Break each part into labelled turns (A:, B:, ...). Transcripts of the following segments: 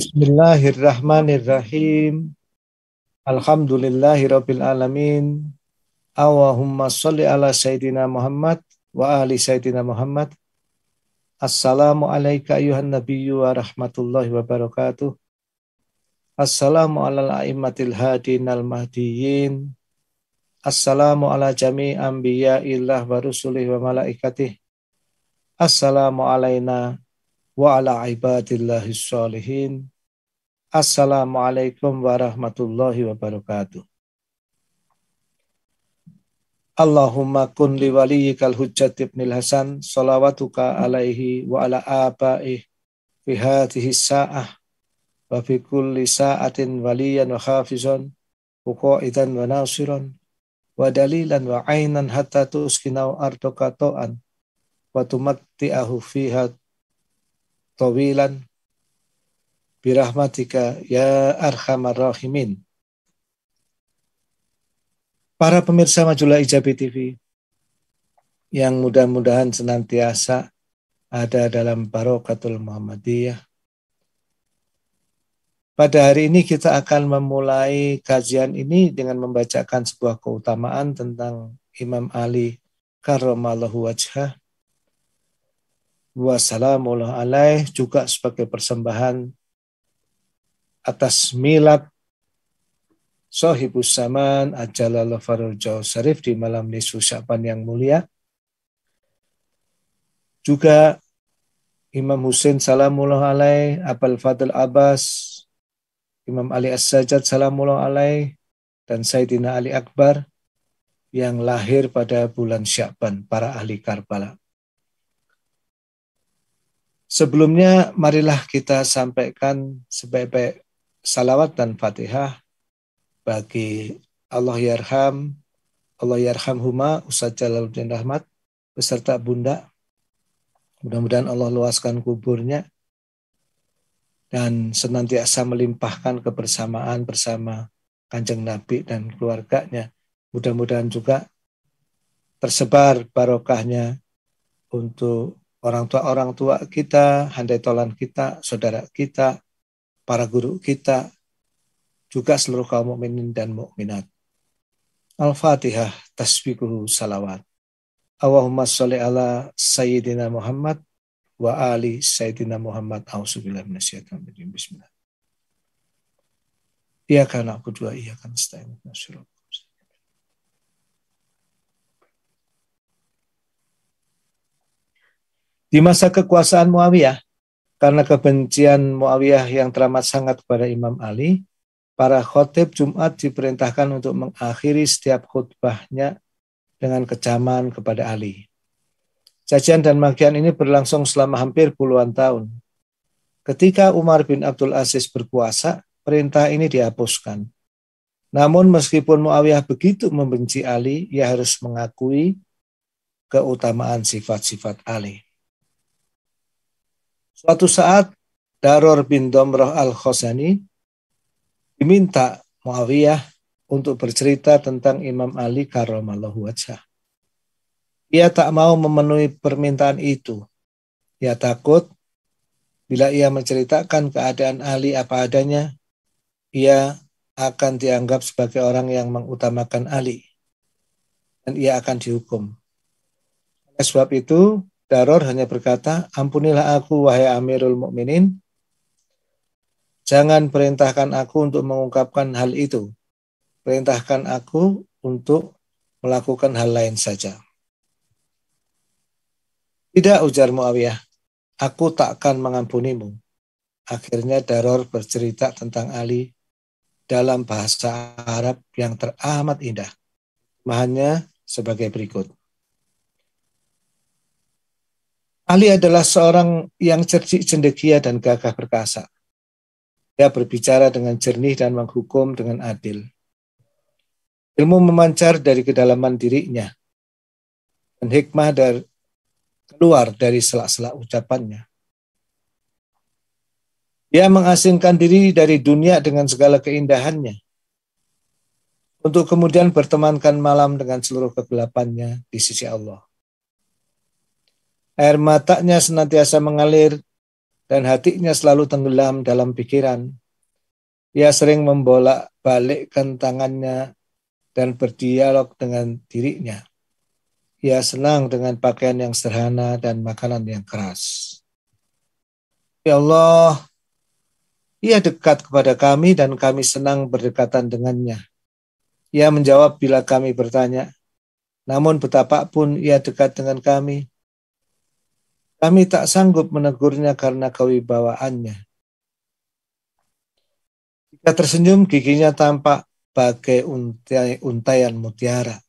A: Bismillahirrahmanirrahim. Alhamdulillahirabbil alamin. Allahumma shalli ala sayidina Muhammad wa ali sayidina Muhammad. Assalamu alayka ayuhan nabiyyu wa rahmatullahi wa barakatuh. Assalamu ala a'immatil hadin al mahdiyin. Assalamu ala jami anbiya'illah wa rusulih wa malaikatih. Assalamu alaina wa ala ibadillahi sholihin. Assalamualaikum warahmatullahi wabarakatuh. Allahumma kun li waliyikal hujjat ibnil hasan salawatuka alaihi wa ala abaih fi hadhihi sa'ah wa fi kulli sa'atin waliyan wa hafizan wa qa'idan wa nasiran wa dalilan wa ainan hatta tuskinau ardaka ta'an wa tumatti'ahu fiha tawilan birahmatika ya arhamar rahimin. Para pemirsa Majulah Ijabi TV yang mudah-mudahan senantiasa ada dalam Barokatul Muhammadiyah. Pada hari ini kita akan memulai kajian ini dengan membacakan sebuah keutamaan tentang Imam Ali Karramallahu Wajhah wassalamualaikum juga sebagai persembahan atas milad Sohibus Saman Ajalal Farul Sarif di malam Nisfu Syaban yang mulia. Juga Imam Husain Salamullah Alaih, Abul Fadl Abbas, Imam Ali As-Sajjad Salamullah Alaih, dan Sayyidina Ali Akbar yang lahir pada bulan Syaban, para ahli Karbala. Sebelumnya marilah kita sampaikan sebaik-baik salawat dan fatihah bagi Allah Yarham, Allah Yarham Huma, Ustaz Jalaluddin Rahmat, beserta Bunda. Mudah-mudahan Allah luaskan kuburnya dan senantiasa melimpahkan kebersamaan bersama Kanjeng Nabi dan keluarganya. Mudah-mudahan juga tersebar barokahnya untuk orang tua orang tua kita, handai tolan kita, saudara kita, para guru kita, juga seluruh kaum mukminin dan mukminat. Al-Fatihah tasbihu salawat. Allahumma sholli ala Sayyidina Muhammad wa ali Sayyidina Muhammad. Auzubillahi minasyaitonir rajim. Bismillah. Iyyaka na'budu aku iyyaka nasta'in kan setayin. Di masa kekuasaan Muawiyah, karena kebencian Muawiyah yang teramat sangat kepada Imam Ali, para khotib Jumat diperintahkan untuk mengakhiri setiap khutbahnya dengan kecaman kepada Ali. Cacian dan makian ini berlangsung selama hampir puluhan tahun. Ketika Umar bin Abdul Aziz berkuasa, perintah ini dihapuskan. Namun meskipun Muawiyah begitu membenci Ali, ia harus mengakui keutamaan sifat-sifat Ali. Suatu saat Daror bin Domroh al-Khosani diminta Muawiyah untuk bercerita tentang Imam Ali karramallahu wajah. Ia tak mau memenuhi permintaan itu. Ia takut bila ia menceritakan keadaan Ali apa adanya, ia akan dianggap sebagai orang yang mengutamakan Ali dan ia akan dihukum. Oleh sebab itu, Daror hanya berkata, ampunilah aku wahai Amirul Mukminin. Jangan perintahkan aku untuk mengungkapkan hal itu. Perintahkan aku untuk melakukan hal lain saja. Tidak ujar Muawiyah, aku takkan mengampunimu. Akhirnya Daror bercerita tentang Ali dalam bahasa Arab yang teramat indah. Mahannya sebagai berikut. Ali adalah seorang yang cerdik cendekia dan gagah perkasa. Dia berbicara dengan jernih dan menghukum dengan adil. Ilmu memancar dari kedalaman dirinya, dan hikmah dari, keluar dari selak-selak ucapannya. Dia mengasingkan diri dari dunia dengan segala keindahannya, untuk kemudian bertemankan malam dengan seluruh kegelapannya di sisi Allah. Air matanya senantiasa mengalir dan hatinya selalu tenggelam dalam pikiran. Ia sering membolak-balikkan tangannya dan berdialog dengan dirinya. Ia senang dengan pakaian yang sederhana dan makanan yang keras. Ya Allah, ia dekat kepada kami dan kami senang berdekatan dengannya. Ia menjawab bila kami bertanya. Namun betapapun ia dekat dengan kami, kami tak sanggup menegurnya karena kewibawaannya. Jika tersenyum, giginya tampak bagai untai, untayan mutiara.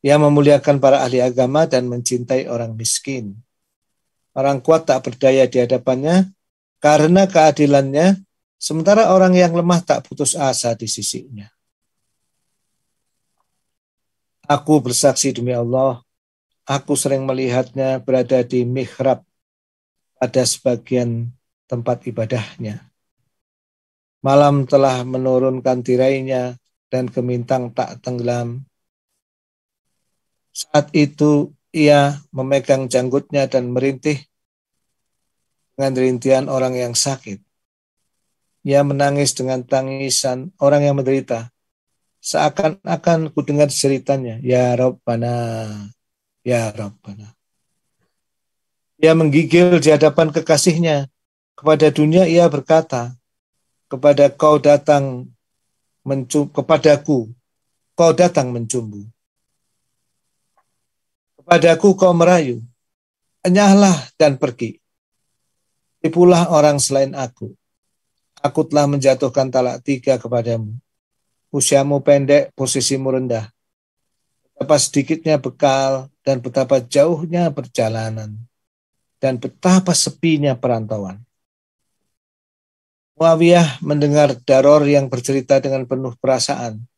A: Ia memuliakan para ahli agama dan mencintai orang miskin. Orang kuat tak berdaya di hadapannya karena keadilannya, sementara orang yang lemah tak putus asa di sisinya. Aku bersaksi demi Allah, Aku sering melihatnya berada di mihrab pada sebagian tempat ibadahnya. Malam telah menurunkan tirainya dan kemintang tak tenggelam. Saat itu ia memegang janggutnya dan merintih dengan rintian orang yang sakit. Ia menangis dengan tangisan orang yang menderita. Seakan-akan ku dengar ceritanya. Ya Rabbana, Ya Rabbana. Ia menggigil di hadapan kekasihnya. Kepada dunia ia berkata, kepada kau datang mencumbu, kepadaku kau datang mencumbu. Kepadaku kau merayu, enyahlah dan pergi. Tipulah orang selain aku. Aku telah menjatuhkan talak tiga kepadamu. Usiamu pendek, posisimu rendah betapa sedikitnya bekal dan betapa jauhnya perjalanan dan betapa sepinya perantauan. Muawiyah mendengar Daror yang bercerita dengan penuh perasaan.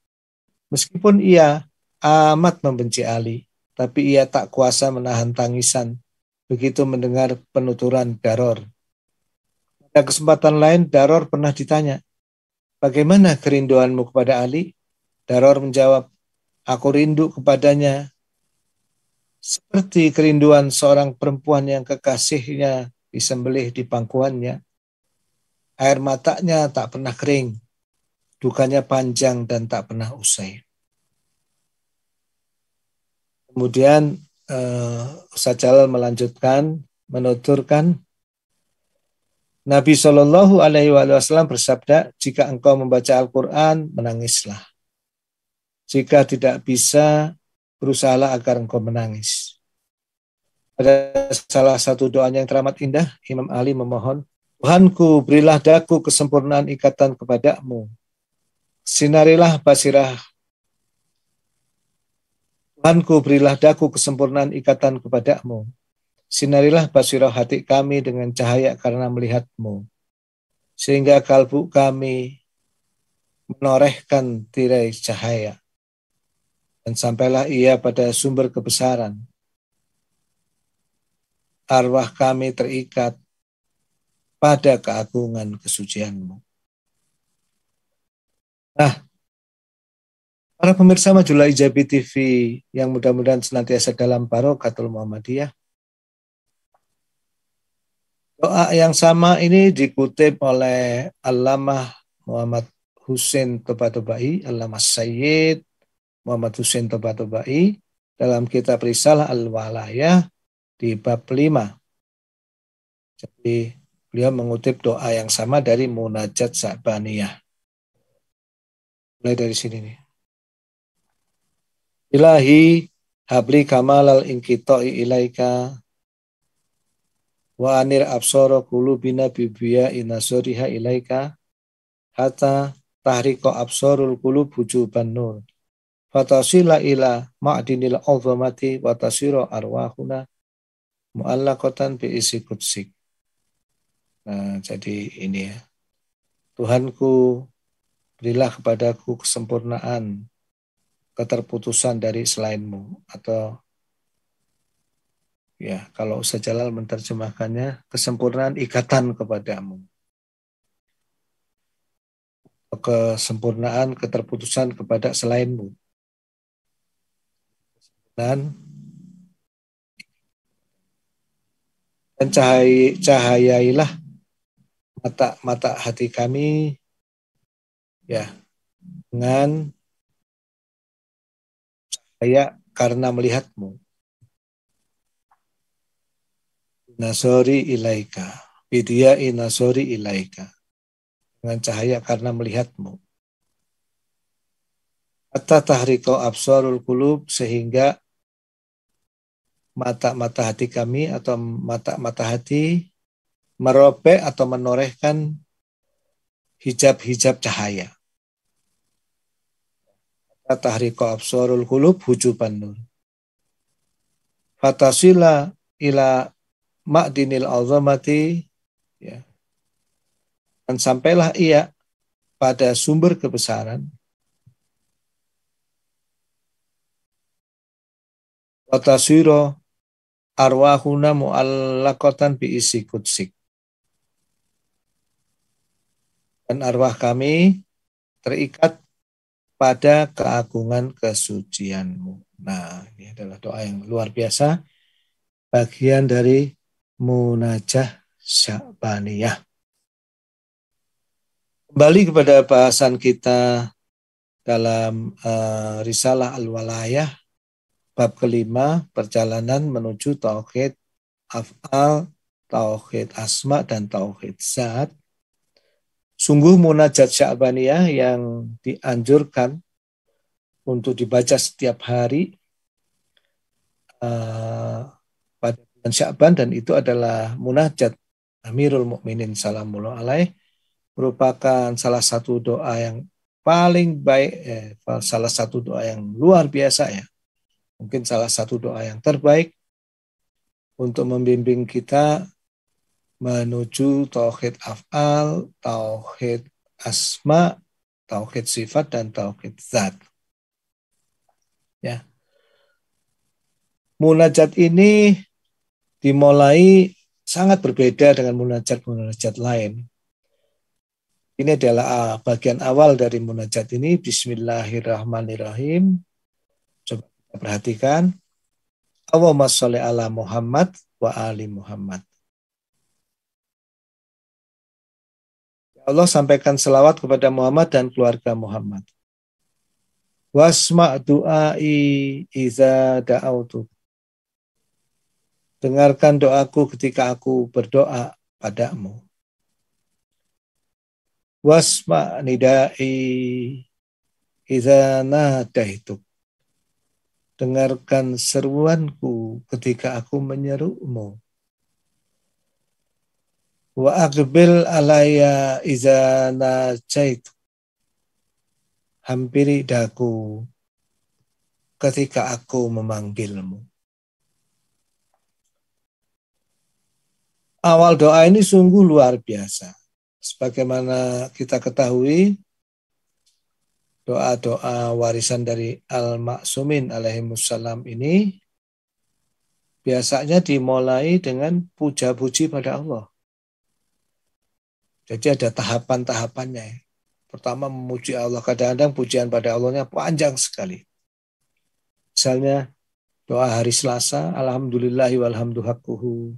A: Meskipun ia amat membenci Ali, tapi ia tak kuasa menahan tangisan begitu mendengar penuturan Daror. Pada kesempatan lain, Daror pernah ditanya, Bagaimana kerinduanmu kepada Ali? Daror menjawab, Aku rindu kepadanya seperti kerinduan seorang perempuan yang kekasihnya disembelih di pangkuannya. Air matanya tak pernah kering, dukanya panjang dan tak pernah usai. Kemudian uh, Ustaz Jalal melanjutkan, menuturkan, Nabi Shallallahu Alaihi Wasallam bersabda, jika engkau membaca Al-Quran, menangislah. Jika tidak bisa, berusaha agar engkau menangis. Ada salah satu doanya yang teramat indah, Imam Ali memohon, Tuhanku, berilah daku kesempurnaan ikatan kepadamu. Sinarilah basirah. Tuhanku, berilah daku kesempurnaan ikatan kepadamu. Sinarilah basirah hati kami dengan cahaya karena melihatmu. Sehingga kalbu kami menorehkan tirai cahaya dan sampailah ia pada sumber kebesaran. Arwah kami terikat pada keagungan kesucianmu. Nah, para pemirsa Majulah Ijabi TV yang mudah-mudahan senantiasa dalam barokatul Muhammadiyah, Doa yang sama ini
B: dikutip
A: oleh Alamah Muhammad Husin Tobatobai, Alamah Sayyid, Muhammad Hussein toba dalam kitab Risalah Al-Walayah di bab 5. Jadi beliau mengutip doa yang sama dari Munajat Sa'baniyah. Mulai dari sini nih. Ilahi habli kamalal inkitoi ilaika wa anir absoro kulubina bibiya inasuriha ilaika hatta tahriko absorul kulub hujuban nur Fatasila ila ma'dinil azamati wa tasira arwahuna mu'allaqatan bi isi kutsik. Nah, jadi ini ya. Tuhanku, berilah kepadaku kesempurnaan, keterputusan dari selainmu. Atau ya kalau Ustaz Jalal menerjemahkannya, kesempurnaan ikatan kepadamu.
B: Kesempurnaan keterputusan kepada selainmu dan
A: dan cahaya, cahayailah mata
B: mata hati kami ya dengan cahaya karena melihatmu
A: nasori ilaika bidya inasori ilaika dengan cahaya karena melihatmu atta tahriko absorul kulub sehingga mata-mata hati kami atau mata-mata hati merobek atau menorehkan hijab-hijab cahaya. Fatahriqa absorul kulub hujuban nur. Fatasila ila ma'dinil azamati ya. Dan sampailah ia pada sumber kebesaran. Watasiro arwahuna mu'allakotan bi'isi kudsik. Dan arwah kami terikat pada keagungan kesucianmu. Nah, ini adalah doa yang luar biasa. Bagian dari munajah syabaniyah. Kembali kepada bahasan kita dalam uh, risalah al-walayah Bab kelima, perjalanan menuju tauhid af'al, tauhid asma, dan tauhid zat. Sungguh munajat Syabaniyah yang dianjurkan untuk dibaca setiap hari uh, pada bulan Syaban dan itu adalah munajat Amirul Mukminin Salamullah Alaih merupakan salah satu doa yang paling baik, eh, salah satu doa yang luar biasa ya mungkin salah satu doa yang terbaik untuk membimbing kita menuju tauhid afal, tauhid asma, tauhid sifat dan tauhid zat. Ya. Munajat
B: ini
A: dimulai sangat berbeda dengan munajat-munajat lain. Ini adalah ah, bagian awal dari munajat ini. Bismillahirrahmanirrahim. Perhatikan. Allahumma sholli ala Muhammad wa ali Muhammad. Ya Allah sampaikan selawat kepada Muhammad dan keluarga Muhammad. Wasma' du'ai iza da'autu. Dengarkan doaku ketika aku berdoa padamu. Wasma' nidai iza nadaituk dengarkan seruanku ketika aku menyerumu. Wa akbil alaya izana jaitu. Hampiri daku ketika aku memanggilmu. Awal doa ini sungguh luar biasa. Sebagaimana kita ketahui, doa-doa warisan dari Al-Maksumin alaihimussalam ini biasanya dimulai dengan puja-puji pada Allah. Jadi ada tahapan-tahapannya. Pertama memuji Allah. Kadang-kadang pujian pada Allahnya panjang sekali. Misalnya doa hari Selasa, Alhamdulillahi walhamduhakuhu,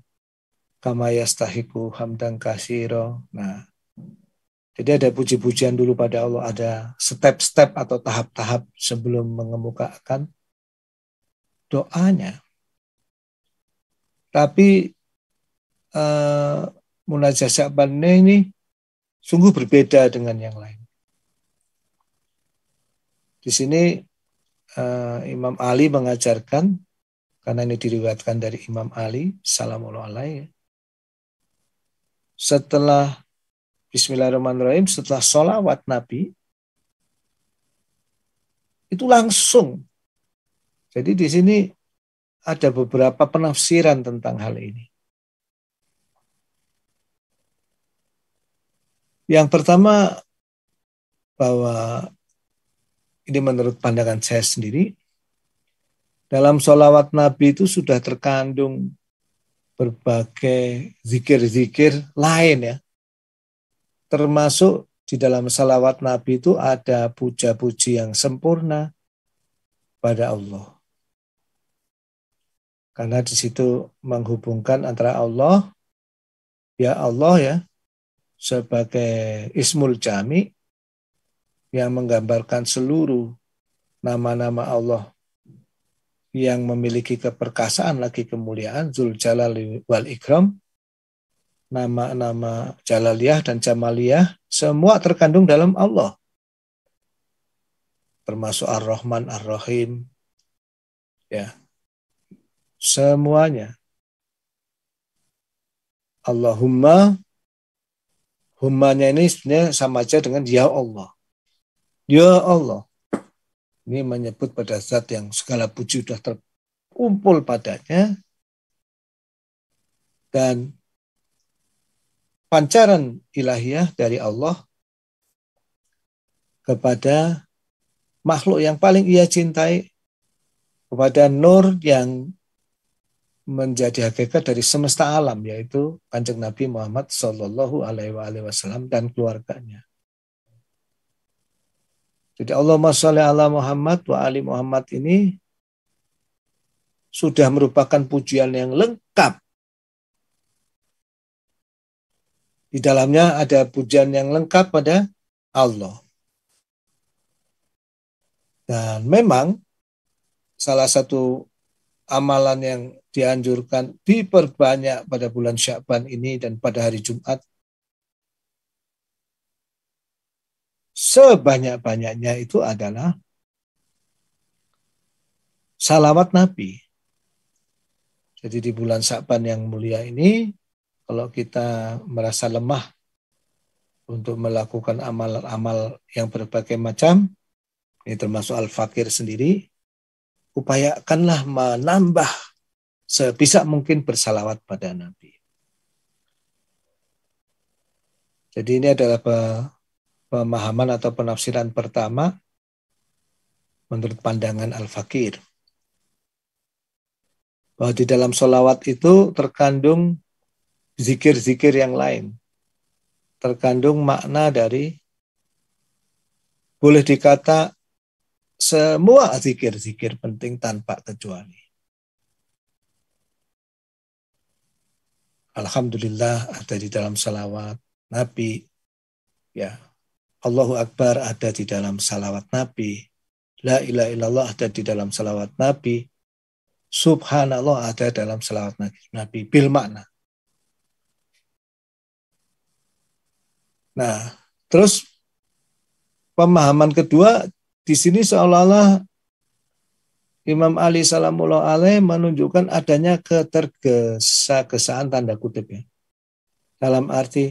A: kamayastahiku yastahiku hamdan kasiro. Nah, jadi ada puji-pujian dulu pada Allah, ada step-step atau tahap-tahap sebelum mengemukakan doanya. Tapi eh, munajat ini sungguh berbeda dengan yang lain. Di sini uh, Imam Ali mengajarkan karena ini diriwayatkan dari Imam Ali, salamualaikum. Setelah Bismillahirrahmanirrahim setelah sholawat Nabi itu langsung. Jadi di sini ada beberapa penafsiran tentang hal ini. Yang pertama bahwa ini menurut pandangan saya sendiri dalam sholawat Nabi itu sudah terkandung berbagai zikir-zikir lain ya termasuk di dalam salawat Nabi itu ada puja-puji yang sempurna pada Allah. Karena di situ menghubungkan antara Allah, ya Allah ya, sebagai ismul jami yang menggambarkan seluruh nama-nama Allah yang memiliki keperkasaan lagi kemuliaan zul Zuljalal wal Ikram nama-nama Jalaliyah dan Jamaliyah semua terkandung dalam Allah. Termasuk Ar-Rahman, Ar-Rahim. Ya. Semuanya. Allahumma humanya ini sebenarnya sama saja dengan ya Allah. Ya Allah. Ini menyebut pada zat yang segala puji sudah terkumpul padanya dan pancaran ilahiyah dari Allah
B: kepada makhluk yang
A: paling ia cintai, kepada nur yang menjadi hakikat dari semesta alam yaitu Kanjeng Nabi Muhammad Shallallahu Alaihi Wasallam dan keluarganya. Jadi Allahumma sholli ala Muhammad wa ali Muhammad ini sudah merupakan pujian yang lengkap Di dalamnya ada pujian yang lengkap pada Allah. Dan memang salah satu amalan yang dianjurkan diperbanyak pada bulan Syakban ini dan pada hari Jumat sebanyak-banyaknya itu adalah salawat Nabi. Jadi di bulan Syakban yang mulia ini kalau kita merasa lemah untuk melakukan amal-amal yang berbagai macam, ini termasuk al-fakir sendiri, upayakanlah menambah sebisa mungkin bersalawat pada Nabi. Jadi ini adalah pemahaman atau penafsiran pertama menurut pandangan al-fakir. Bahwa di dalam solawat itu terkandung zikir-zikir yang lain. Terkandung makna dari boleh dikata semua zikir-zikir penting tanpa kecuali. Alhamdulillah ada di dalam salawat Nabi. Ya. Allahu Akbar ada di dalam salawat Nabi. La ilaha illallah ada di dalam salawat Nabi. Subhanallah ada dalam salawat Nabi. Bil makna. Nah, terus pemahaman kedua di sini seolah-olah Imam Ali Salamullah Alaih menunjukkan adanya ketergesa-gesaan tanda kutip ya. Dalam arti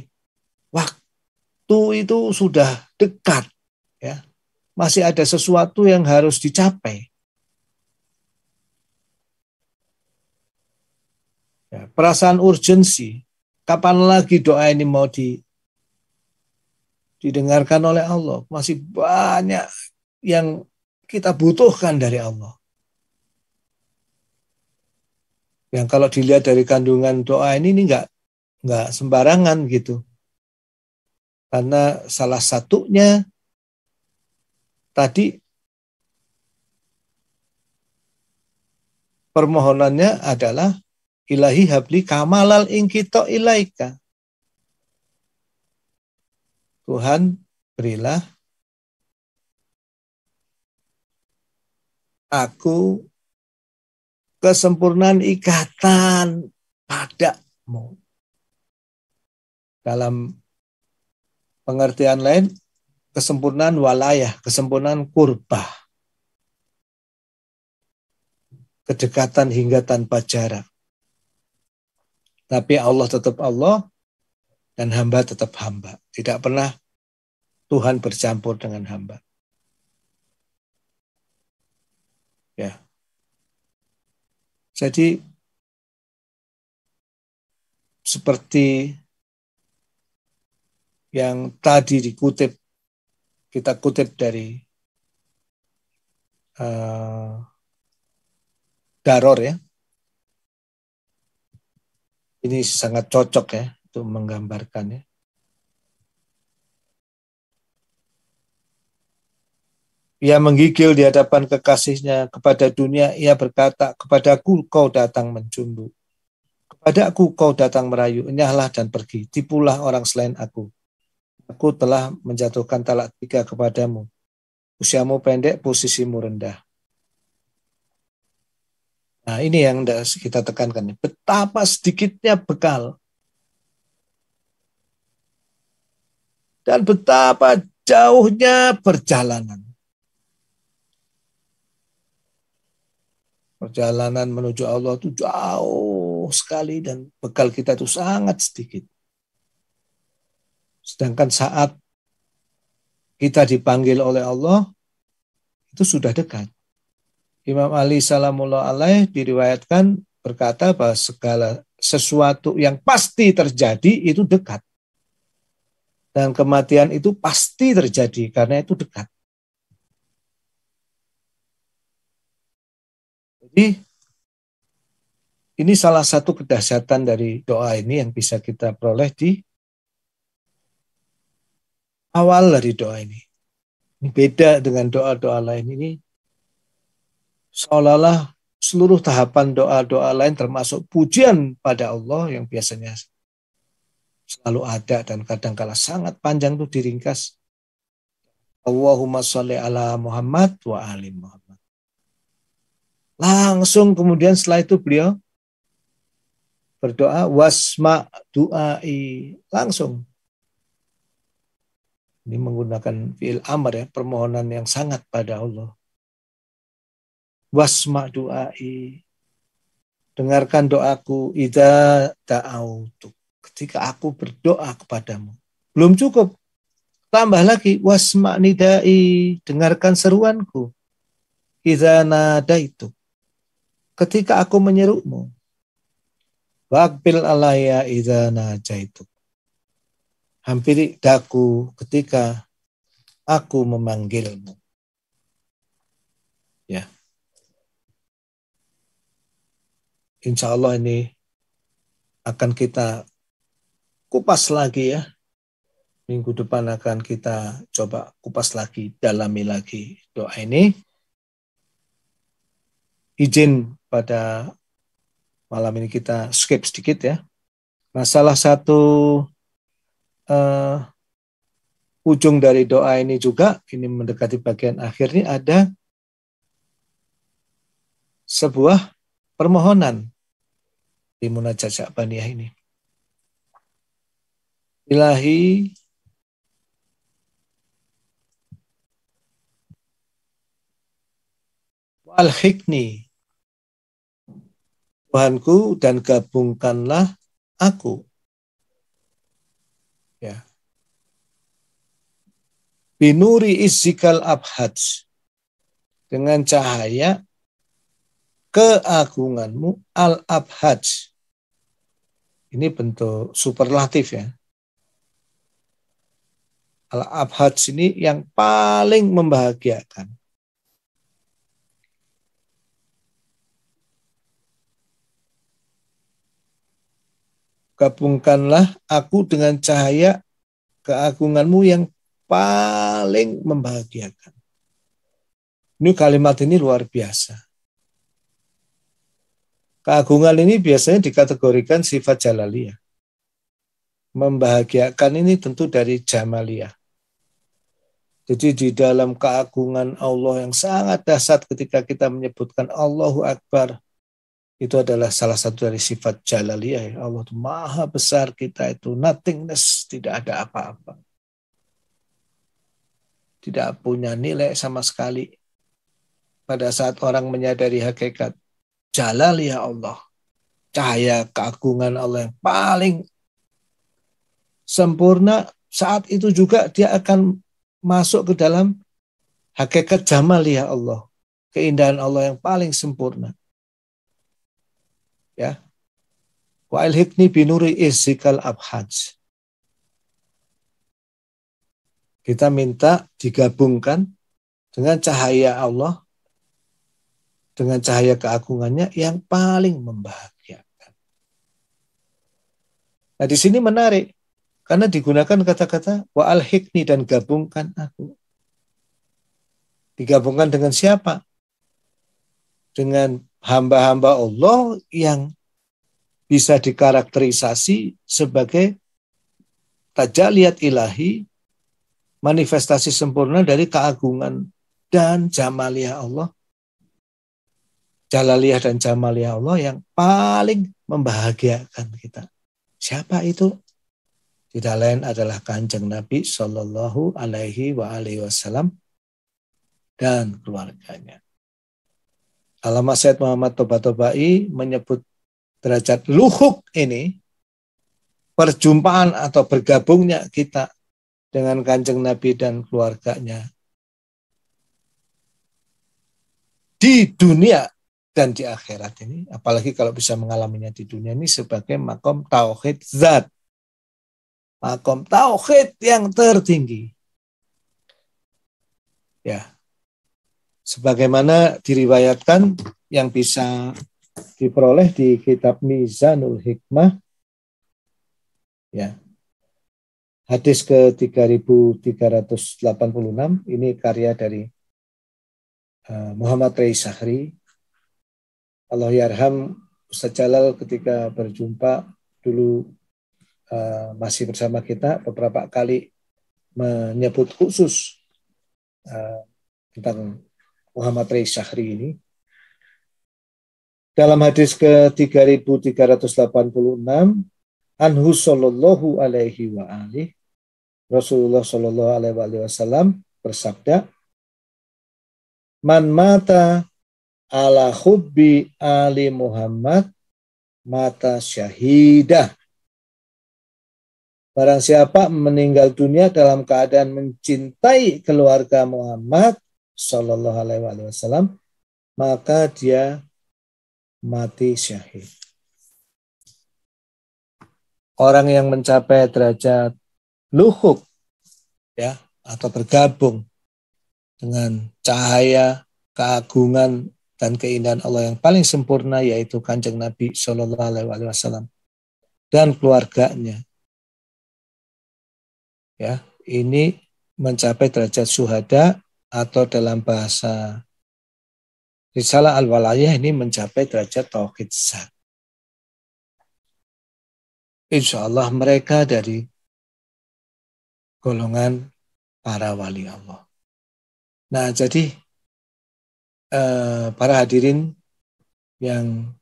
A: waktu itu sudah dekat ya. Masih ada sesuatu yang harus dicapai. Ya, perasaan urgensi, kapan lagi doa ini mau di didengarkan oleh Allah. Masih banyak yang kita butuhkan dari Allah. Yang kalau dilihat dari kandungan doa ini, ini nggak nggak sembarangan gitu. Karena salah satunya tadi permohonannya adalah ilahi habli kamalal ingkito ilaika.
B: Tuhan berilah aku kesempurnaan ikatan padamu. Dalam
A: pengertian lain, kesempurnaan walayah, kesempurnaan kurba. Kedekatan hingga tanpa jarak. Tapi Allah tetap Allah, dan hamba tetap hamba. Tidak pernah Tuhan bercampur dengan hamba.
B: Ya. Jadi seperti
A: yang tadi dikutip kita kutip dari uh, Daror ya. Ini sangat cocok ya untuk menggambarkannya? Ia menggigil di hadapan kekasihnya kepada dunia. Ia berkata, kepadaku kau datang mencumbu. kepadaku kau datang merayu. Enyahlah dan pergi. Tipulah orang selain aku. Aku telah menjatuhkan talak tiga kepadamu. Usiamu pendek, posisimu rendah. Nah ini yang kita tekankan. Betapa sedikitnya bekal dan betapa jauhnya perjalanan. Perjalanan menuju Allah itu jauh sekali dan bekal kita itu sangat sedikit. Sedangkan saat kita dipanggil oleh Allah, itu sudah dekat. Imam Ali Salamullah Alaih diriwayatkan berkata bahwa segala sesuatu yang pasti terjadi itu dekat dan kematian itu pasti terjadi karena itu dekat. Jadi ini salah satu kedahsyatan dari doa ini yang bisa kita peroleh di awal dari doa ini. Ini beda dengan doa-doa lain ini. Seolah-olah seluruh tahapan doa-doa lain termasuk pujian pada Allah yang biasanya selalu ada dan kadang kala sangat panjang tuh diringkas. Allahumma sholli ala Muhammad wa ali Muhammad. Langsung kemudian setelah itu beliau berdoa wasma duai langsung. Ini menggunakan fiil amr ya, permohonan yang sangat pada Allah. Wasma duai. Dengarkan doaku ida ta'autuk ketika aku berdoa kepadamu. Belum cukup. Tambah lagi, wasma nidai, dengarkan seruanku. Iza nada itu. Ketika aku menyerumu. Wakbil alaya iza nada itu. Hampiri daku ketika aku memanggilmu. Ya. Insya ini akan kita kupas lagi ya. Minggu depan akan kita coba kupas lagi, dalami lagi doa ini. Izin pada malam ini kita skip sedikit ya. Nah, salah satu uh, ujung dari doa ini juga, ini mendekati bagian akhir ini ada sebuah permohonan di munajat Syakbaniyah ini ilahi
B: wal hikni Tuhanku dan gabungkanlah aku. Ya.
A: Binuri izzikal abhad. Dengan cahaya keagunganmu al-abhad. Ini bentuk superlatif ya. Al-Abhad ini yang paling membahagiakan. Gabungkanlah aku dengan cahaya keagunganmu yang paling membahagiakan. Ini kalimat ini luar biasa. Keagungan ini biasanya dikategorikan sifat jalaliyah. Membahagiakan ini tentu dari jamaliyah. Jadi di dalam keagungan Allah yang sangat dahsyat ketika kita menyebutkan Allahu Akbar, itu adalah salah satu dari sifat jalaliyah. Ya Allah itu maha besar kita itu nothingness, tidak ada apa-apa. Tidak punya nilai sama sekali. Pada saat orang menyadari hakikat jalaliyah Allah, cahaya keagungan Allah yang paling sempurna, saat itu juga dia akan masuk ke dalam hakikat jamaliyah Allah, keindahan Allah yang paling sempurna. Ya. Wa ilhikni binuri isikal abhaj. Kita minta digabungkan dengan cahaya Allah, dengan cahaya keagungannya yang paling membahagiakan. Nah di sini menarik, karena digunakan kata-kata wa al-hikni dan gabungkan aku. Digabungkan dengan siapa? Dengan hamba-hamba Allah yang bisa dikarakterisasi sebagai tajaliat ilahi, manifestasi sempurna dari keagungan dan jamaliah Allah. Jalaliah dan jamaliah Allah yang paling membahagiakan kita. Siapa itu? tidak lain adalah kanjeng Nabi Shallallahu Alaihi Wasallam dan keluarganya. Alamat Syed Muhammad Toba-Tobai menyebut derajat luhuk ini perjumpaan atau bergabungnya kita dengan kanjeng Nabi dan keluarganya di dunia dan di akhirat ini apalagi kalau bisa mengalaminya di dunia ini sebagai makom tauhid zat makom tauhid yang tertinggi. Ya. Sebagaimana diriwayatkan yang bisa diperoleh di kitab Mizanul Hikmah ya. Hadis ke 3386 ini karya dari eh, Muhammad Rai Sahri. Allah yarham Ustaz Jalal ketika berjumpa dulu Eh, masih bersama kita beberapa kali menyebut khusus eh, tentang Muhammad Rais Syahri ini. Dalam hadis ke-3386, Anhu Sallallahu Alaihi Wa Alih, Rasulullah Sallallahu Alaihi Wasallam bersabda, Man mata ala hubbi Ali Muhammad mata syahidah Barang siapa meninggal dunia dalam keadaan mencintai keluarga Muhammad Shallallahu Alaihi Wasallam, maka dia mati syahid. Orang yang mencapai derajat luhuk ya atau bergabung dengan cahaya keagungan dan keindahan Allah yang paling sempurna yaitu kanjeng Nabi Shallallahu Alaihi
B: Wasallam dan keluarganya ya ini mencapai derajat suhada atau dalam bahasa risalah al-walayah ini mencapai derajat tauhid zat. Insya Allah mereka dari golongan para wali Allah. Nah, jadi eh, para hadirin yang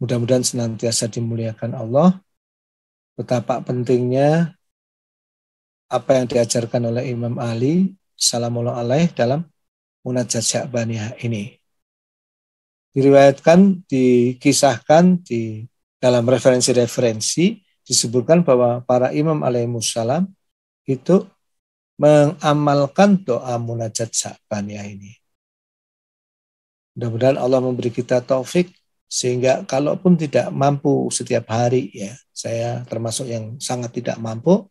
B: mudah-mudahan senantiasa dimuliakan
A: Allah, betapa pentingnya apa yang diajarkan oleh Imam Ali salamullah alaih dalam munajat Syakbaniyah ini. Diriwayatkan, dikisahkan di dalam referensi-referensi disebutkan bahwa para imam alaihissalam itu mengamalkan doa munajat Syakbaniyah ini. Mudah-mudahan Allah memberi kita taufik sehingga kalaupun tidak mampu setiap hari ya, saya termasuk yang sangat tidak mampu,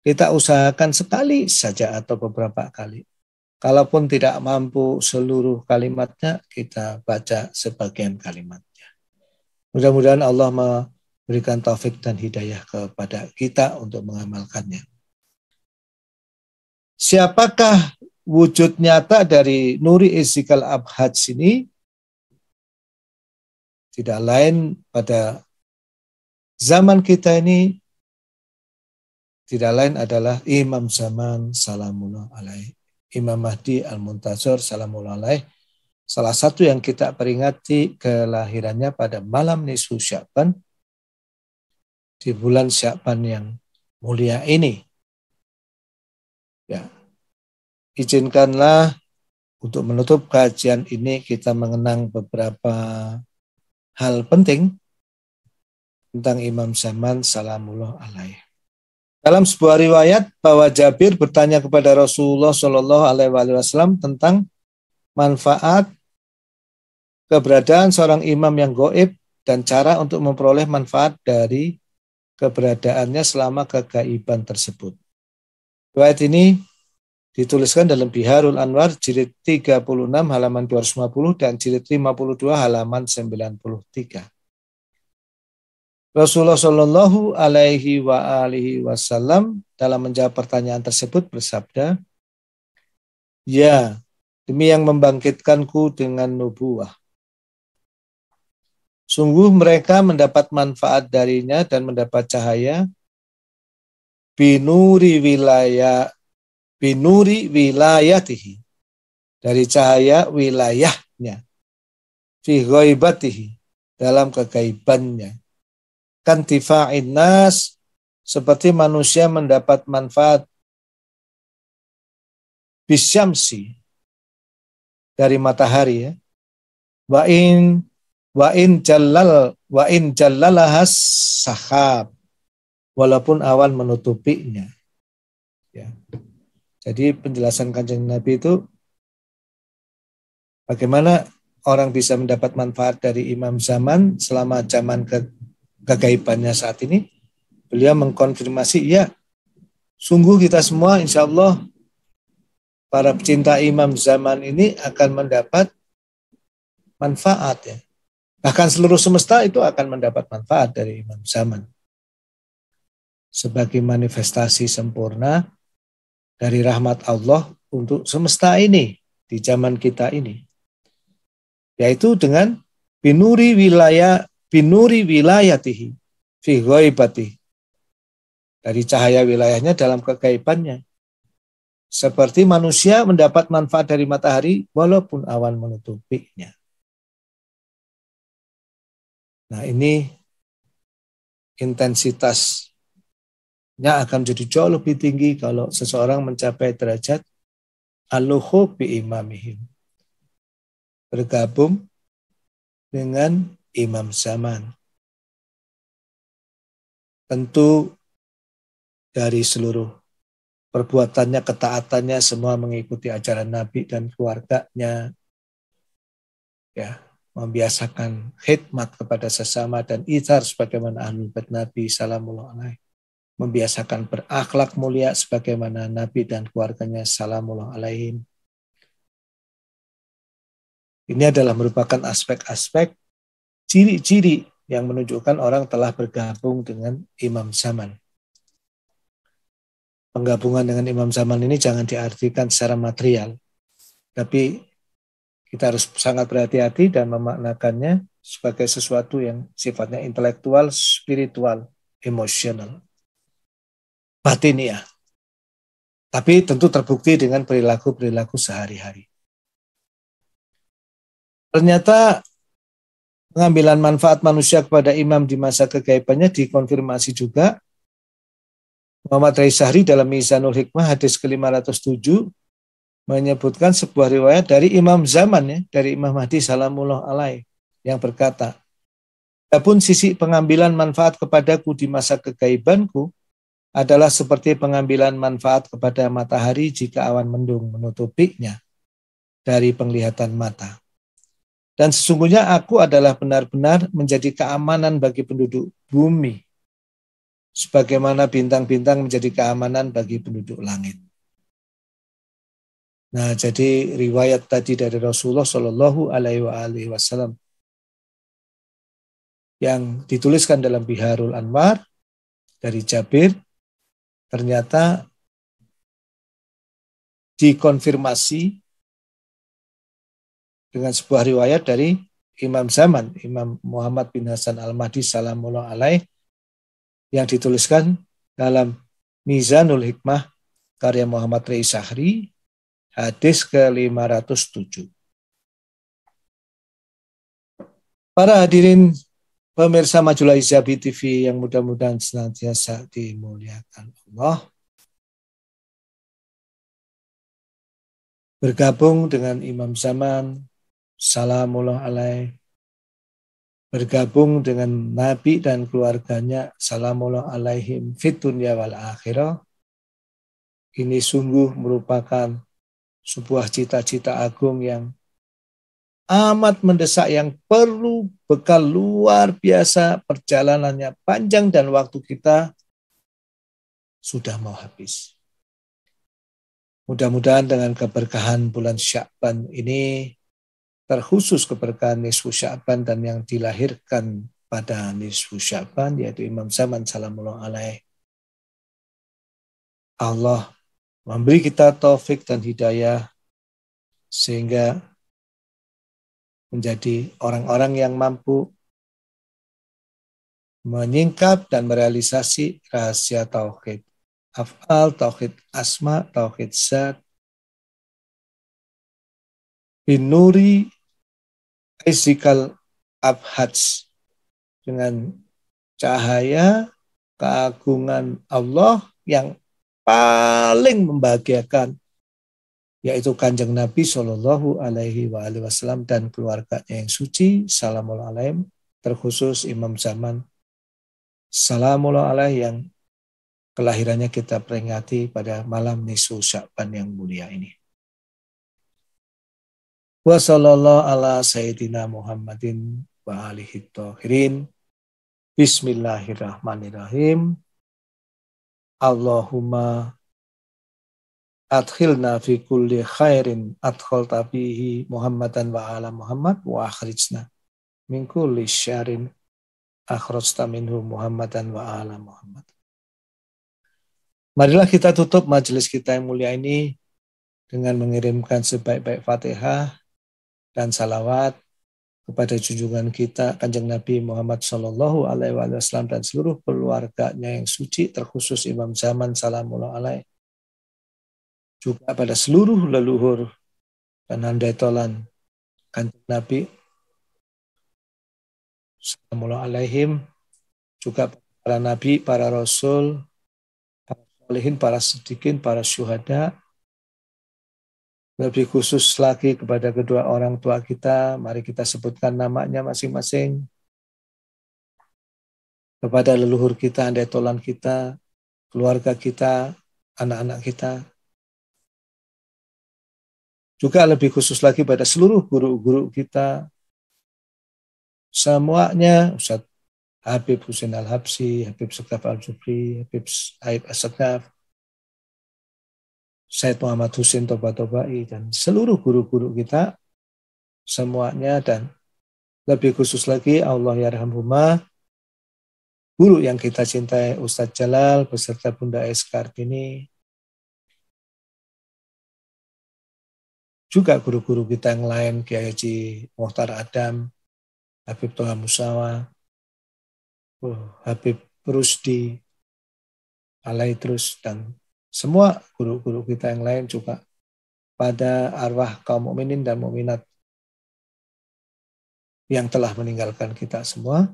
A: kita usahakan sekali saja atau beberapa kali. Kalaupun tidak mampu seluruh kalimatnya, kita baca sebagian kalimatnya. Mudah-mudahan Allah memberikan taufik dan hidayah kepada kita untuk mengamalkannya. Siapakah wujud nyata dari Nuri Ezekiel Abhad
B: sini? Tidak lain pada zaman kita ini tidak lain adalah Imam
A: Zaman Salamullah Alaih. Imam Mahdi al muntazor Salamullah Alaih. Salah satu yang kita peringati kelahirannya pada malam Nisfu Syaban
B: di bulan Syaban yang mulia ini. Ya. Izinkanlah untuk menutup kajian ini
A: kita mengenang beberapa hal penting tentang Imam Zaman Salamullah Alaih. Dalam sebuah riwayat bahwa Jabir bertanya kepada Rasulullah Shallallahu Alaihi Wasallam tentang manfaat keberadaan seorang imam yang goib dan cara untuk memperoleh manfaat dari keberadaannya selama kegaiban tersebut. Riwayat ini dituliskan dalam Biharul Anwar jilid 36 halaman 250 dan jilid 52 halaman 93. Rasulullah Shallallahu Alaihi wa alihi Wasallam dalam menjawab pertanyaan tersebut bersabda, "Ya, demi yang membangkitkanku dengan nubuah. Sungguh mereka mendapat manfaat darinya dan mendapat cahaya binuri wilayah binuri wilayatihi dari cahaya wilayahnya fi dalam kegaibannya Kan tifa'in nas seperti manusia mendapat manfaat
B: bisyamsi dari matahari ya. Wa in wa in jallal wa in jallalahas
A: sahab walaupun awan menutupinya. Ya. Jadi penjelasan kanjeng Nabi itu bagaimana orang bisa mendapat manfaat dari imam zaman selama zaman ke kegaibannya saat ini, beliau mengkonfirmasi, ya, sungguh kita semua insya Allah para pecinta imam zaman ini akan mendapat manfaat ya. Bahkan seluruh semesta itu akan mendapat manfaat dari imam zaman. Sebagai manifestasi sempurna dari rahmat Allah untuk semesta ini di zaman kita ini. Yaitu dengan binuri wilayah binuri wilayatihi fi ghaibati dari cahaya wilayahnya dalam kegaibannya
B: seperti manusia mendapat manfaat dari matahari walaupun awan menutupinya. Nah, ini intensitasnya akan jadi jauh lebih tinggi kalau seseorang mencapai derajat aluhu bi imamihim. Bergabung dengan imam zaman. Tentu dari seluruh perbuatannya, ketaatannya semua mengikuti ajaran Nabi dan keluarganya.
A: Ya, membiasakan khidmat kepada sesama dan izar sebagaimana ahli bait Nabi sallallahu alaihi Membiasakan berakhlak mulia sebagaimana Nabi dan keluarganya sallallahu alaihi Ini adalah merupakan aspek-aspek ciri-ciri yang menunjukkan orang telah bergabung dengan Imam Zaman. Penggabungan dengan Imam Zaman ini jangan diartikan secara material, tapi kita harus sangat berhati-hati dan memaknakannya sebagai sesuatu yang sifatnya intelektual, spiritual,
B: emosional, ya. Tapi tentu terbukti dengan perilaku-perilaku sehari-hari.
A: Ternyata pengambilan manfaat manusia kepada imam di masa kegaibannya dikonfirmasi juga Muhammad Rai dalam Mizanul Hikmah hadis ke-507 menyebutkan sebuah riwayat dari Imam Zaman ya, dari Imam Mahdi Salamullah alaih yang berkata, Adapun sisi pengambilan manfaat kepadaku di masa kegaibanku adalah seperti pengambilan manfaat kepada matahari jika awan mendung menutupinya dari penglihatan mata. Dan sesungguhnya aku adalah benar-benar menjadi keamanan bagi penduduk bumi. Sebagaimana bintang-bintang menjadi keamanan bagi penduduk langit.
B: Nah, jadi riwayat tadi dari Rasulullah Shallallahu Alaihi Wasallam yang dituliskan dalam Biharul Anwar dari Jabir ternyata dikonfirmasi dengan sebuah
A: riwayat dari Imam Zaman, Imam Muhammad bin Hasan Al-Mahdi Salamullah Alaih yang dituliskan dalam Mizanul Hikmah karya Muhammad Rai Sahri, hadis ke-507. Para hadirin pemirsa Majulah Izabi TV
B: yang mudah-mudahan senantiasa dimuliakan Allah. Bergabung dengan Imam Zaman salamullah bergabung dengan Nabi dan keluarganya
A: salamullah alaihim fitun ya wal akhirah ini sungguh merupakan sebuah cita-cita agung yang amat mendesak yang perlu bekal luar biasa perjalanannya panjang dan waktu kita sudah mau habis. Mudah-mudahan dengan keberkahan bulan Syakban ini terkhusus keberkahan nisfu Sya'ban dan yang dilahirkan pada nisfu Sya'ban yaitu
B: Imam Zaman salamullah alaih. Allah memberi kita taufik dan hidayah sehingga menjadi orang-orang yang mampu menyingkap
A: dan merealisasi rahasia tauhid. Afal, tauhid asma,
B: tauhid zat, binuri physical abhats dengan
A: cahaya keagungan Allah yang paling membahagiakan yaitu kanjeng Nabi Shallallahu Alaihi Wasallam dan keluarganya yang suci salamul alaim terkhusus Imam Zaman salamul alaih yang kelahirannya kita peringati pada malam nisfu Syakban yang mulia ini. Wa sallallahu ala
B: sayyidina Muhammadin wa alihi tahirin. Bismillahirrahmanirrahim. Allahumma
A: adkhilna fi kulli khairin adkhal tabihi Muhammadan wa ala Muhammad wa akhrijna min kulli syarin akhrajta minhu Muhammadan wa ala Muhammad. Marilah kita tutup majelis kita yang mulia ini dengan mengirimkan sebaik-baik Fatihah dan salawat kepada junjungan kita Kanjeng Nabi Muhammad Shallallahu Alaihi Wasallam dan seluruh keluarganya yang suci terkhusus Imam Zaman Salamullah Alaihi
B: juga pada seluruh leluhur dan handai tolan Kanjeng Nabi Salamullah Alaihim juga
A: para nabi, para rasul, para salihin, para sedikin, para syuhada,
B: lebih khusus lagi kepada kedua orang tua kita, mari kita sebutkan namanya masing-masing. Kepada
A: leluhur kita, andai tolan kita, keluarga kita, anak-anak kita.
B: Juga lebih khusus lagi pada seluruh guru-guru kita. Semuanya, Ustadz Habib Husin Al-Habsi, Habib Sekaf Al-Jubri, Habib Aib as
A: Said Muhammad Husin Toba Tobai dan seluruh guru-guru kita semuanya dan lebih khusus lagi Allah Yarhamhumah guru
B: yang kita cintai Ustadz Jalal beserta Bunda S. Kartini juga guru-guru kita yang lain Kiai Haji Muhtar Adam Habib Toha Musawa uh, Habib Rusdi Alaitrus dan semua guru-guru kita yang lain juga pada arwah kaum mukminin dan mukminat yang telah meninggalkan kita semua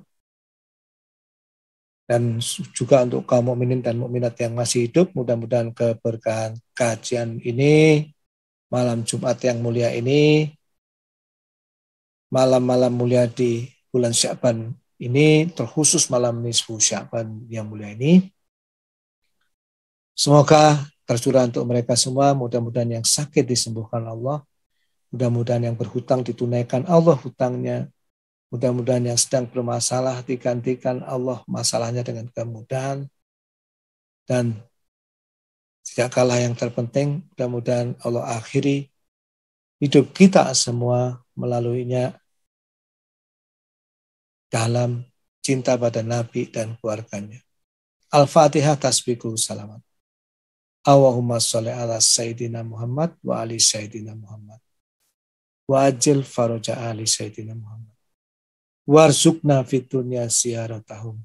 A: dan juga untuk kaum mukminin dan mukminat yang masih hidup mudah-mudahan keberkahan kajian ini malam Jumat yang mulia ini malam-malam mulia di bulan Syaban ini terkhusus malam nisfu Syaban yang mulia ini Semoga tercurah untuk mereka semua, mudah-mudahan yang sakit disembuhkan Allah, mudah-mudahan yang berhutang ditunaikan Allah hutangnya, mudah-mudahan yang sedang bermasalah digantikan Allah masalahnya dengan kemudahan, dan tidak kalah yang terpenting, mudah-mudahan Allah akhiri hidup kita semua melaluinya
B: dalam cinta pada Nabi dan keluarganya. Al-Fatihah tasbihku salamat. Allahumma sholli ala
A: Sayyidina Muhammad wa ali Sayyidina Muhammad. Wa ajil faroja ali Sayyidina Muhammad. Warzukna fid dunya siyaratahum.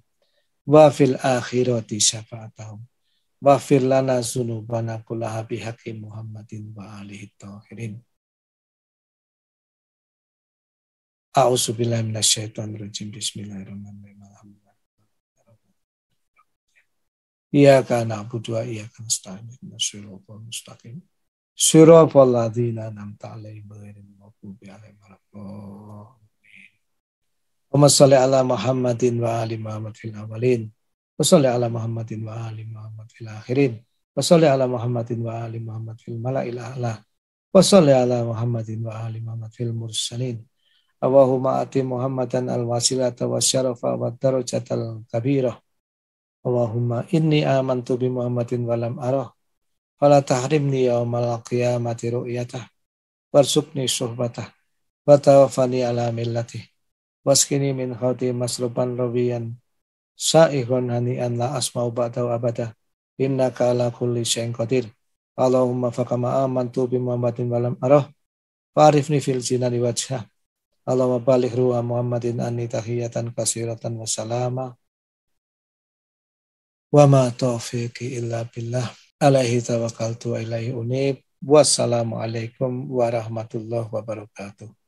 A: Wa fil akhirati syafa'atahum. Wa fil lana zunubana kullaha bihaqi
B: Muhammadin wa alihi tahirin. A'udzu billahi minasyaitonir rajim. Bismillahirrahmanirrahim.
A: Iyaka na'budu wa iyaka nasta'in. Siratal mustaqim. Siratal ladzina an'amta 'alaihim ghairil maghdubi 'alaihim waladdallin. Allahumma shalli ala Muhammadin wa ali Muhammad fil awwalin. Wa shalli ala Muhammadin wa ali Muhammad fil akhirin. Wa shalli ala Muhammadin wa ali Muhammad fil mala'il a'la. Wa shalli ala Muhammadin wa ali Muhammad fil mursalin. Allahumma ati Muhammadan al-wasilata wa syarafa wa darajatal kabirah. Allahumma inni amantu bi Muhammadin walam arah. Fala tahrimni yaumal qiyamati ru'yatah. Warsukni suhbatah. Watawafani ala millati. Waskini min khawti masruban rawiyan. Sa'ihun hani'an la asma'u ba'dahu abadah. Innaka ala kulli syai'in qadir. Allahumma fakama amantu bi Muhammadin walam arah. Fa'arifni fil jinani wajhah. Allahumma balik ruha Muhammadin anni tahiyatan kasiratan wassalama. Wa ma taufiqi illa billah. Alaihi tawakkaltu wa ilaihi
B: unib. Wassalamualaikum warahmatullahi wabarakatuh.